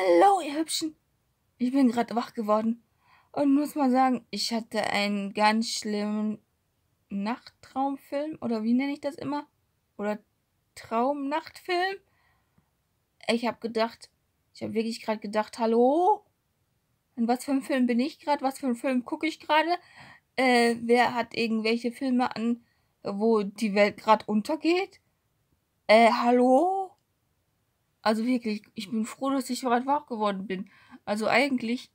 Hallo, ihr Hübschen. Ich bin gerade wach geworden und muss mal sagen, ich hatte einen ganz schlimmen Nachttraumfilm oder wie nenne ich das immer? Oder Traumnachtfilm? Ich habe gedacht, ich habe wirklich gerade gedacht, hallo? In was für einem Film bin ich gerade? Was für einen Film gucke ich gerade? Äh, wer hat irgendwelche Filme an, wo die Welt gerade untergeht? Äh, hallo? Also wirklich, ich bin froh, dass ich gerade wach geworden bin. Also eigentlich,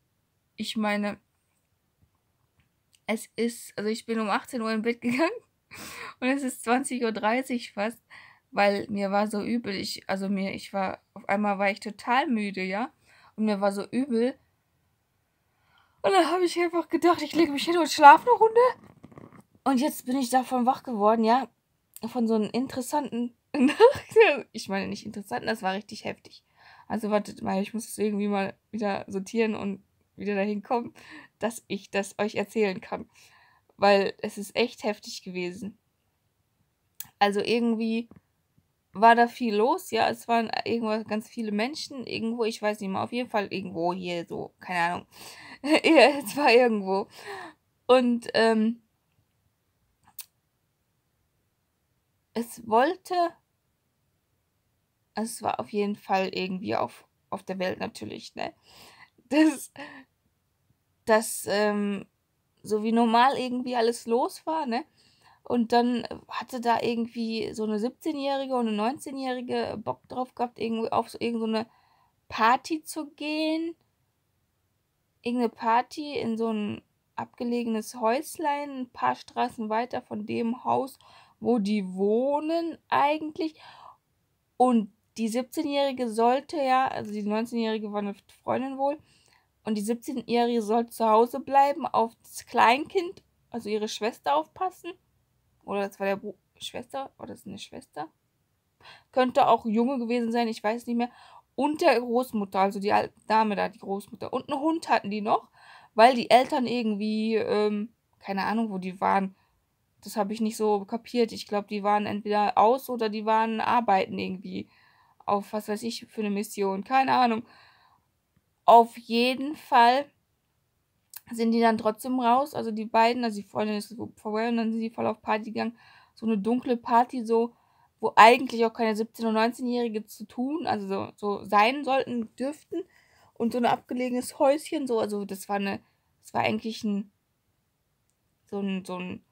ich meine, es ist, also ich bin um 18 Uhr im Bett gegangen und es ist 20.30 Uhr fast, weil mir war so übel. Ich, also mir, ich war, auf einmal war ich total müde, ja. Und mir war so übel. Und dann habe ich einfach gedacht, ich lege mich hin und schlafe eine Runde. Und jetzt bin ich davon wach geworden, ja. Von so einem interessanten ich meine nicht interessant, das war richtig heftig. Also wartet mal, ich muss es irgendwie mal wieder sortieren und wieder dahin kommen, dass ich das euch erzählen kann. Weil es ist echt heftig gewesen. Also irgendwie war da viel los, ja. Es waren irgendwas ganz viele Menschen irgendwo, ich weiß nicht mal, auf jeden Fall irgendwo hier so, keine Ahnung. es war irgendwo. Und ähm, es wollte also es war auf jeden Fall irgendwie auf, auf der Welt natürlich, ne? Dass, dass ähm, so wie normal irgendwie alles los war, ne? Und dann äh, hatte da irgendwie so eine 17-Jährige und eine 19-Jährige äh, Bock drauf gehabt, irgendwie auf so irgendeine Party zu gehen. Irgendeine Party in so ein abgelegenes Häuslein, ein paar Straßen weiter von dem Haus, wo die wohnen eigentlich. Und die 17-Jährige sollte ja, also die 19-Jährige war eine Freundin wohl, und die 17-Jährige sollte zu Hause bleiben, auf das Kleinkind, also ihre Schwester aufpassen. Oder das war der Br Schwester, oder das ist eine Schwester. Könnte auch Junge gewesen sein, ich weiß nicht mehr. Und der Großmutter, also die alte Dame da, die Großmutter. Und einen Hund hatten die noch, weil die Eltern irgendwie, ähm, keine Ahnung, wo die waren. Das habe ich nicht so kapiert. Ich glaube, die waren entweder aus oder die waren arbeiten irgendwie auf was weiß ich für eine Mission, keine Ahnung. Auf jeden Fall sind die dann trotzdem raus, also die beiden, also die Freundin ist vorbei und dann sind die voll auf Party gegangen. So eine dunkle Party, so, wo eigentlich auch keine 17- und 19-Jährige zu tun, also so, so sein sollten, dürften. Und so ein abgelegenes Häuschen, so, also das war eine, das war eigentlich ein, so ein, so ein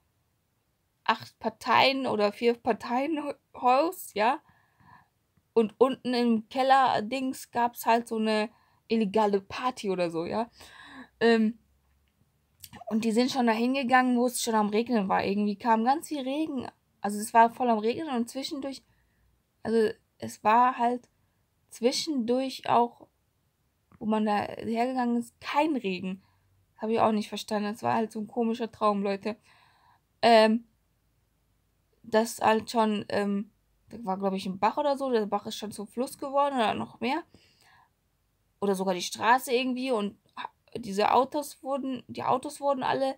acht Parteien oder vier Parteien Haus, ja. Und unten im Keller-Dings gab es halt so eine illegale Party oder so, ja. Ähm, und die sind schon da hingegangen, wo es schon am Regnen war. Irgendwie kam ganz viel Regen. Also es war voll am Regnen und zwischendurch, also es war halt zwischendurch auch, wo man da hergegangen ist, kein Regen. Habe ich auch nicht verstanden. Das war halt so ein komischer Traum, Leute. Ähm, das halt schon, ähm, da war, glaube ich, ein Bach oder so. Der Bach ist schon zum Fluss geworden oder noch mehr. Oder sogar die Straße irgendwie. Und diese Autos wurden, die Autos wurden alle,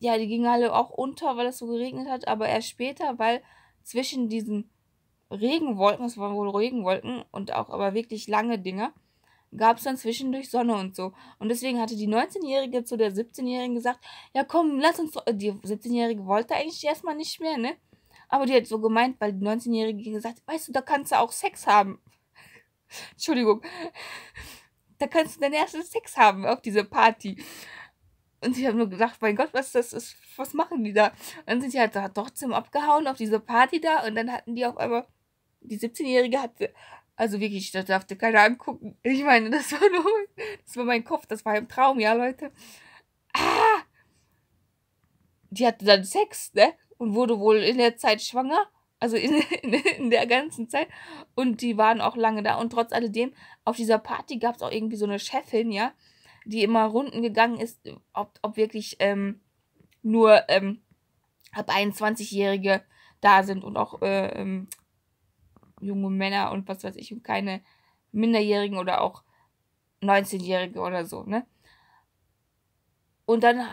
ja, die gingen alle auch unter, weil es so geregnet hat. Aber erst später, weil zwischen diesen Regenwolken, es waren wohl Regenwolken und auch aber wirklich lange Dinger, gab es dann zwischendurch Sonne und so. Und deswegen hatte die 19-Jährige zu der 17-Jährigen gesagt, ja komm, lass uns, die 17-Jährige wollte eigentlich erstmal nicht mehr, ne? Aber die hat so gemeint, weil die 19-Jährige gesagt hat, weißt du, da kannst du auch Sex haben. Entschuldigung. Da kannst du deinen ersten Sex haben auf dieser Party. Und ich habe nur gedacht, mein Gott, was das ist, was machen die da? Und dann sind sie halt da trotzdem abgehauen auf diese Party da und dann hatten die auf einmal, die 17-Jährige hatte, also wirklich, da darfte keiner angucken. Ich meine, das war nur, das war mein Kopf, das war im Traum, ja, Leute. Ah! Die hatte dann Sex, ne? und wurde wohl in der Zeit schwanger, also in, in, in, der ganzen Zeit. Und die waren auch lange da. Und trotz alledem, auf dieser Party gab es auch irgendwie so eine Chefin, ja, die immer Runden gegangen ist, ob, ob wirklich ähm, nur ähm, ab 21-Jährige da sind und auch äh, ähm, junge Männer und was weiß ich und keine Minderjährigen oder auch 19-Jährige oder so, ne? Und dann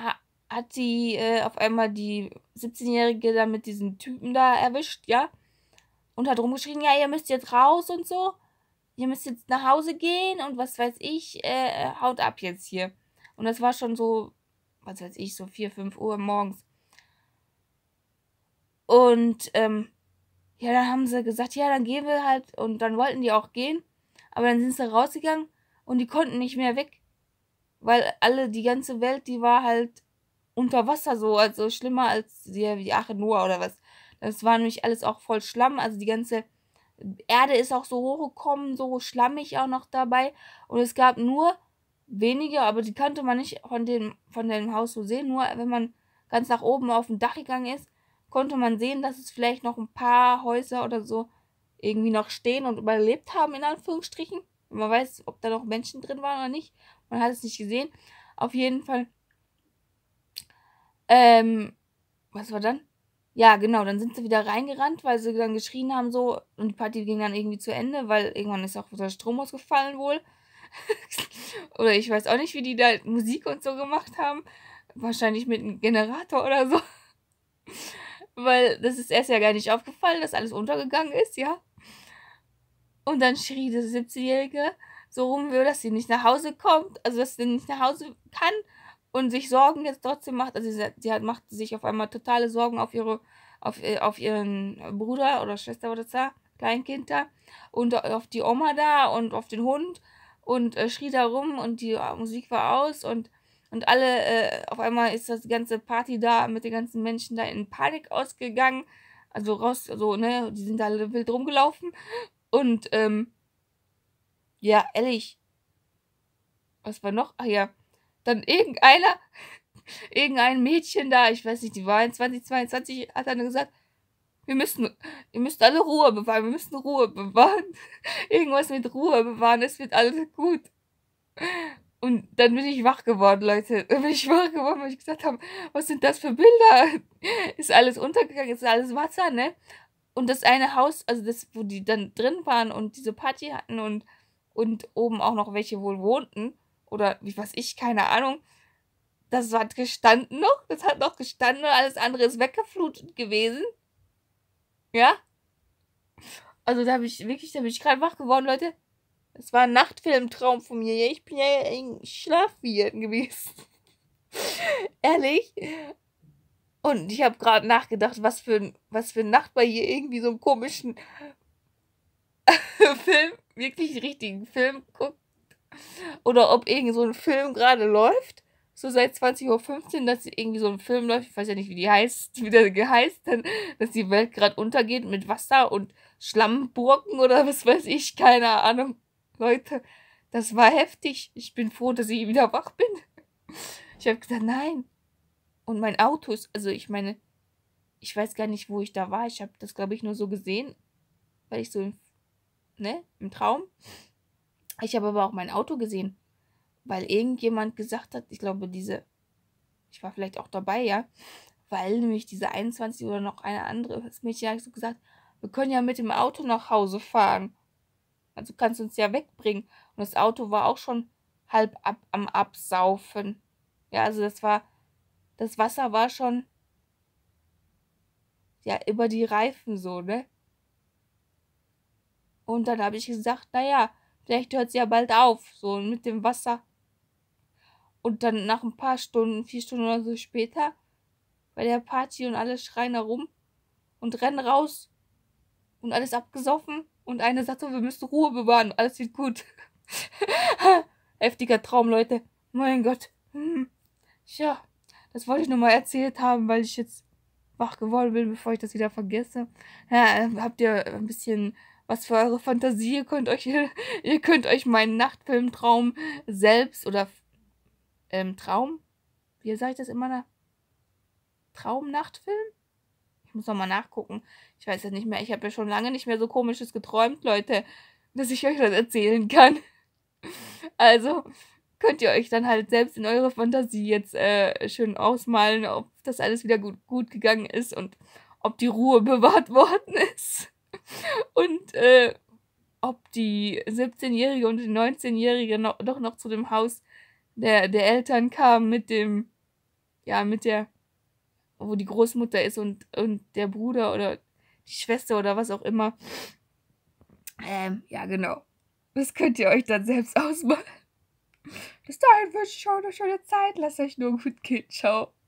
hat sie äh, auf einmal die 17-Jährige da mit diesem Typen da erwischt, ja. Und hat rumgeschrien, ja, ihr müsst jetzt raus und so. Ihr müsst jetzt nach Hause gehen und was weiß ich, äh, haut ab jetzt hier. Und das war schon so, was weiß ich, so 4, 5 Uhr morgens. Und ähm, ja, dann haben sie gesagt, ja, dann gehen wir halt. Und dann wollten die auch gehen. Aber dann sind sie rausgegangen und die konnten nicht mehr weg. Weil alle, die ganze Welt, die war halt unter Wasser so, also schlimmer als die, die Arche Noah oder was. Das war nämlich alles auch voll Schlamm, also die ganze Erde ist auch so hochgekommen, so schlammig auch noch dabei. Und es gab nur wenige, aber die konnte man nicht von dem, von dem Haus so sehen. Nur wenn man ganz nach oben auf dem Dach gegangen ist, konnte man sehen, dass es vielleicht noch ein paar Häuser oder so irgendwie noch stehen und überlebt haben, in Anführungsstrichen. Man weiß, ob da noch Menschen drin waren oder nicht. Man hat es nicht gesehen. Auf jeden Fall ähm, was war dann? Ja, genau, dann sind sie wieder reingerannt, weil sie dann geschrien haben so und die Party ging dann irgendwie zu Ende, weil irgendwann ist auch der Strom ausgefallen wohl. oder ich weiß auch nicht, wie die da Musik und so gemacht haben. Wahrscheinlich mit einem Generator oder so. weil das ist erst ja gar nicht aufgefallen, dass alles untergegangen ist, ja. Und dann schrie das 17-Jährige so rum, dass sie nicht nach Hause kommt, also dass sie nicht nach Hause kann und sich Sorgen jetzt trotzdem macht. Also sie, sie hat, macht sich auf einmal totale Sorgen auf ihre, auf, äh, auf ihren Bruder oder Schwester oder so, Kleinkind da und auf die Oma da und auf den Hund und äh, schrie da rum und die äh, Musik war aus und und alle, äh, auf einmal ist das ganze Party da mit den ganzen Menschen da in Panik ausgegangen. Also raus, so, also, ne, die sind da alle wild rumgelaufen. Und, ähm, ja, ehrlich. Was war noch? Ach ja, dann irgendeiner, irgendein Mädchen da, ich weiß nicht, die war in 2022, hat dann gesagt, wir müssen, ihr müsst alle Ruhe bewahren, wir müssen Ruhe bewahren. Irgendwas mit Ruhe bewahren, es wird alles gut. Und dann bin ich wach geworden, Leute. Dann bin ich wach geworden, weil ich gesagt habe, was sind das für Bilder? Ist alles untergegangen, ist alles Wasser, ne? Und das eine Haus, also das, wo die dann drin waren und diese Party hatten und, und oben auch noch welche wohl wohnten, oder wie weiß ich, keine Ahnung. Das hat gestanden noch, das hat noch gestanden und alles andere ist weggeflutet gewesen. Ja? Also da bin ich wirklich, da bin ich gerade wach geworden, Leute. Es war ein Nachtfilmtraum von mir. Ich bin ja in Schlafwirten gewesen. Ehrlich. Und ich habe gerade nachgedacht, was für, ein, was für ein Nacht hier irgendwie so einen komischen Film, wirklich richtigen Film guckt. Oder ob irgend so ein Film gerade läuft. So seit 20.15 Uhr, dass irgendwie so ein Film läuft, ich weiß ja nicht, wie die heißt, wie der geheißt, dann, dass die Welt gerade untergeht mit Wasser und Schlammburgen oder was weiß ich, keine Ahnung. Leute, das war heftig. Ich bin froh, dass ich wieder wach bin. Ich habe gesagt, nein. Und mein Auto ist, also ich meine, ich weiß gar nicht, wo ich da war. Ich habe das, glaube ich, nur so gesehen, weil ich so, ne, im Traum. Ich habe aber auch mein Auto gesehen, weil irgendjemand gesagt hat, ich glaube, diese, ich war vielleicht auch dabei, ja, weil nämlich diese 21 oder noch eine andere, das Mädchen hat so gesagt, wir können ja mit dem Auto nach Hause fahren. Also kannst du uns ja wegbringen. Und das Auto war auch schon halb ab, am Absaufen. Ja, also das war, das Wasser war schon, ja, über die Reifen so, ne? Und dann habe ich gesagt, naja, vielleicht hört sie ja bald auf, so mit dem Wasser. Und dann nach ein paar Stunden, vier Stunden oder so später, bei der Party und alle schreien herum und rennen raus und alles abgesoffen und eine sagt so, wir müssen Ruhe bewahren, alles wird gut. Heftiger Traum, Leute. Mein Gott. Tja, das wollte ich nur mal erzählt haben, weil ich jetzt wach geworden bin, bevor ich das wieder vergesse. Ja, habt ihr ein bisschen was für eure Fantasie. Ihr könnt euch, ihr könnt euch meinen Nachtfilmtraum selbst oder ähm, Traum? Wie sage ich das immer? Traumnachtfilm? Ich muss nochmal nachgucken. Ich weiß es nicht mehr. Ich habe ja schon lange nicht mehr so komisches geträumt, Leute, dass ich euch das erzählen kann. Also könnt ihr euch dann halt selbst in eure Fantasie jetzt äh, schön ausmalen, ob das alles wieder gut, gut gegangen ist und ob die Ruhe bewahrt worden ist. Und äh, ob die 17-Jährige und die 19-Jährige noch, doch noch zu dem Haus der, der Eltern kamen mit dem, ja, mit der, wo die Großmutter ist und, und der Bruder oder die Schwester oder was auch immer. Ähm, ja, genau. Das könnt ihr euch dann selbst ausmalen. Bis dahin wünsche ich euch eine schöne Zeit. Lasst euch nur gut gehen. Ciao.